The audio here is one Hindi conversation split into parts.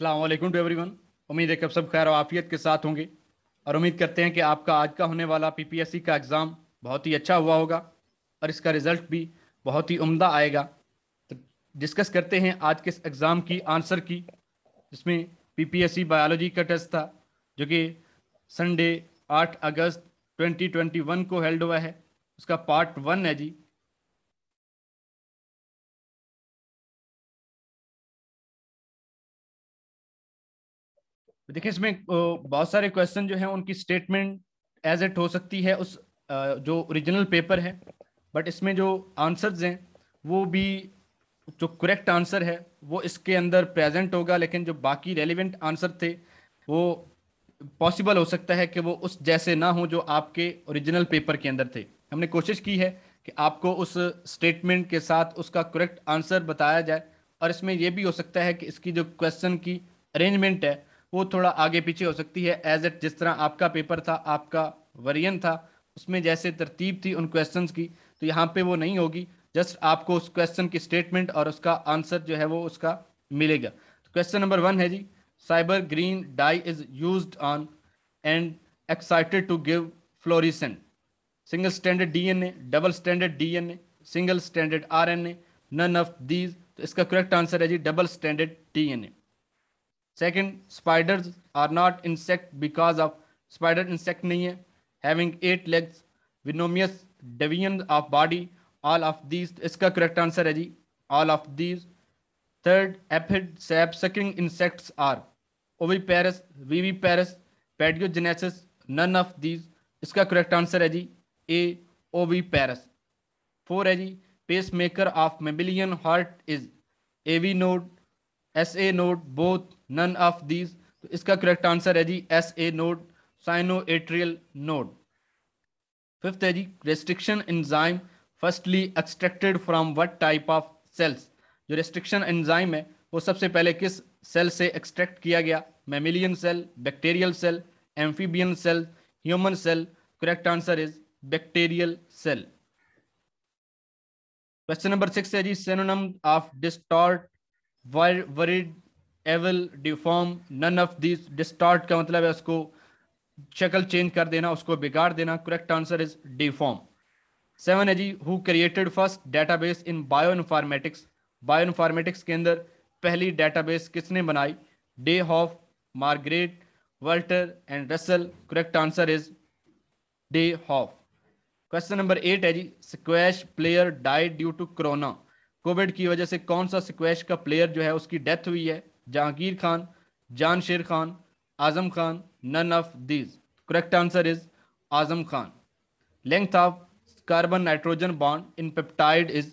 असलम टू एवरीवन उम्मीद है कि सब खैर आफियत के साथ होंगे और उम्मीद करते हैं कि आपका आज का होने वाला पीपीएससी का एग्ज़ाम बहुत ही अच्छा हुआ होगा और इसका रिज़ल्ट भी बहुत ही उम्दा आएगा तो डिस्कस करते हैं आज के इस एग्ज़ाम की आंसर की जिसमें पीपीएससी बायोलॉजी का टेस्ट था जो कि संडे आठ अगस्त वन को हेल्ड हुआ है उसका पार्ट वन है जी देखिए इसमें बहुत सारे क्वेश्चन जो है उनकी स्टेटमेंट एज इट हो सकती है उस जो ओरिजिनल पेपर है बट इसमें जो आंसर्स हैं वो भी जो करेक्ट आंसर है वो इसके अंदर प्रेजेंट होगा लेकिन जो बाकी रेलिवेंट आंसर थे वो पॉसिबल हो सकता है कि वो उस जैसे ना हो जो आपके ओरिजिनल पेपर के अंदर थे हमने कोशिश की है कि आपको उस स्टेटमेंट के साथ उसका करेक्ट आंसर बताया जाए और इसमें यह भी हो सकता है कि इसकी जो क्वेश्चन की अरेंजमेंट है वो थोड़ा आगे पीछे हो सकती है एज एट जिस तरह आपका पेपर था आपका वरियन था उसमें जैसे तरतीब थी उन क्वेश्चंस की तो यहाँ पे वो नहीं होगी जस्ट आपको उस क्वेश्चन की स्टेटमेंट और उसका आंसर जो है वो उसका मिलेगा क्वेश्चन नंबर वन है जी cyber green dye is use on and excited to give fluorescent single standard DNA double standard DNA single standard RNA none of these तो इसका करेक्ट आंसर है जी double standard DNA second spiders are not insect because of spider insect नहीं है having eight legs venomous division of body all of these इसका करेक्ट आंसर है जी all of these third aphid sap sucking insects are oviparous viviparous paedogenesis none of these इसका करेक्ट आंसर है जी A oviparous four है जी pacemaker of mammalian heart is A V node S A node both none of these तो इसका करेक्ट आंसर है जी S A node sino atrial node fifth है जी restriction enzyme firstly extracted from what type of cells जो रेस्ट्रिक्शन एंजाइम है वो सबसे पहले किस सेल से एक्सट्रैक्ट किया गया mammalian cell bacterial cell amphibian cell human cell correct answer is bacterial cell question number six है जी synonym of distort worried evil deform none of this distort का मतलब है उसको शक्ल चेंज कर देना उसको बिगाड़ देना correct answer is deform seven है जी who created first database in bioinformatics bioinformatics के अंदर पहली डेटाबेस किसने बनाई Dayhoff Margaret Walter and Russell correct answer is Dayhoff question number eight है जी squash player died due to corona covid की वजह से कौन सा स्क्वैश का प्लेयर जो है उसकी डेथ हुई है Jahangir Khan Jan Sher Khan Azam Khan none of these correct answer is Azam Khan length of carbon nitrogen bond in peptide is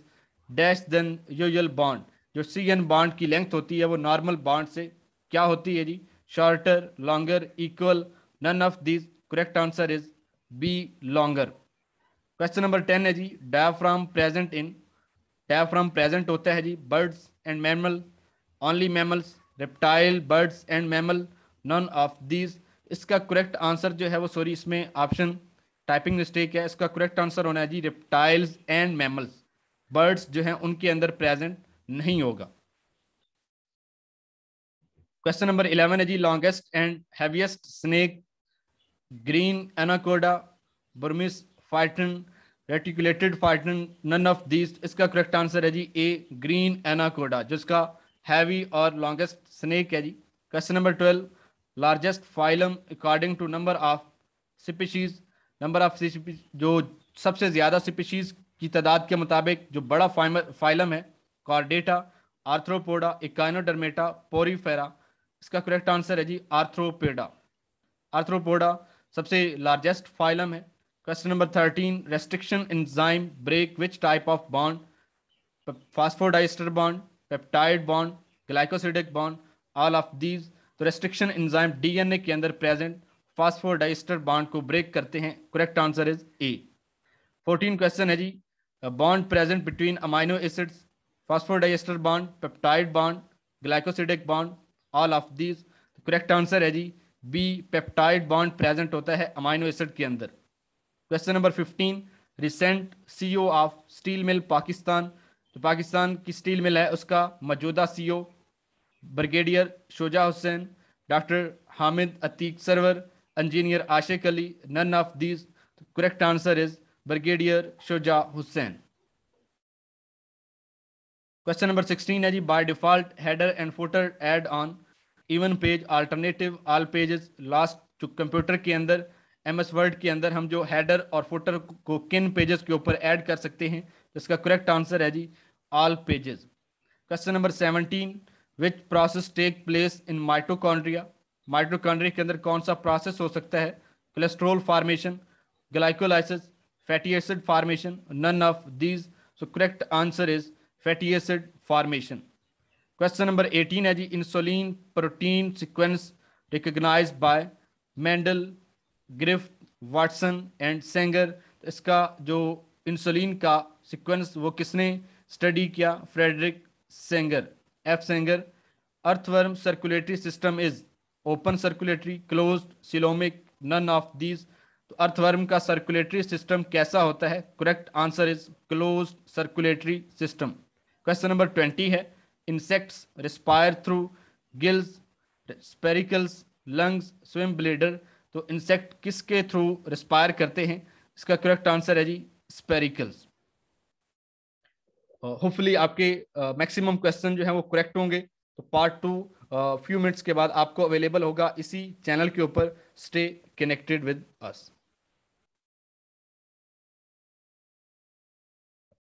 dash than usual bond जो सी एन बॉन्ड की लेंथ होती है वो नॉर्मल बॉन्ड से क्या होती है जी shorter longer equal none of these correct answer is B longer question number ten है जी diaphragm present in diaphragm present होता है जी birds and mammal only mammals reptile birds and mammal none of these इसका करेक्ट आंसर जो है वो सॉरी इसमें ऑप्शन टाइपिंग मिस्टेक है इसका करेक्ट आंसर होना है जी रेप्टाइल्स एंड मैमल्स बर्ड्स जो है उनके अंदर प्रेजेंट नहीं होगा क्वेश्चन नंबर इलेवन है जी longest and heaviest snake green anaconda Burmese python reticulated python none of these इसका करेक्ट आंसर है जी ए ग्रीन एनाकोडा जिसका हैवी और लॉन्गेस्ट स्नेक है जी question number twelve largest phylum according to number of species number of जो सबसे ज़्यादा स्पीशीज की तादाद के मुताबिक जो बड़ा फाइलम है कॉर्डेटा आर्थ्रोपोडा इकाइनोडर्मेटा पोरीफेरा इसका करेक्ट आंसर है जी आर्थ्रोपेडा आर्थ्रोपोडा सबसे लार्जेस्ट फाइलम है question number thirteen restriction enzyme break which type of bond phosphodiester bond peptide bond glycosidic bond all of these तो रेस्ट्रिक्शन इंजाइम डीएनए के अंदर प्रेजेंट फास्फोडाइस्टर बॉन्ड को ब्रेक करते हैं correct answer is A fourteen question है जी bond present between amino acids phosphodiester bond peptide bond glycosidic bond all of these correct answer है जी बी पेप्टाइड बॉन्ड प्रेजेंट होता है अमाइनो एसिड के अंदर question number fifteen recent CEO of steel mill Pakistan तो पाकिस्तान की स्टील मिल है उसका मौजूदा CEO e brigadier Shoja Hussain doctor Hamid Atiq Sarwar engineer Ashiq Ali none of these correct answer is brigadier Shoja Hussain question number sixteen है जी by default header and footer add on even page alternative all pages last जो कंप्यूटर के अंदर एम एस वर्ड के अंदर हम जो हेडर और फोटर को किन पेजेस के ऊपर ऐड कर सकते हैं तो इसका करेक्ट आंसर है जी all pages question number seventeen which process take place in mitochondria mitochondria के अंदर कौन सा प्रोसेस हो सकता है cholesterol formation glycolysis fatty acid formation none of these so correct answer is fatty acid formation question number eighteen है जी insulin protein sequence recognize by Mendel Griffith Watson and Sanger इसका जो इंसुलिन का सीक्वेंस वो किसने स्टडी किया Frederick Sanger F Sanger earthworm circulatory system is open circulatory close coelomic none of these तो अर्थवर्म का सर्कुलेटरी सिस्टम कैसा होता है correct answer is close circulatory system question number twenty है insects respire through gills spiracles lungs swim bladder तो इंसेक्ट किसके थ्रू रिस्पायर करते हैं इसका करेक्ट आंसर है जी स्पेरिकल्स होपफुली आपके मैक्सिमम क्वेश्चन जो है वो करेक्ट होंगे तो पार्ट टू फ्यू मिनट्स के बाद आपको अवेलेबल होगा इसी चैनल के ऊपर स्टे कनेक्टेड विद अस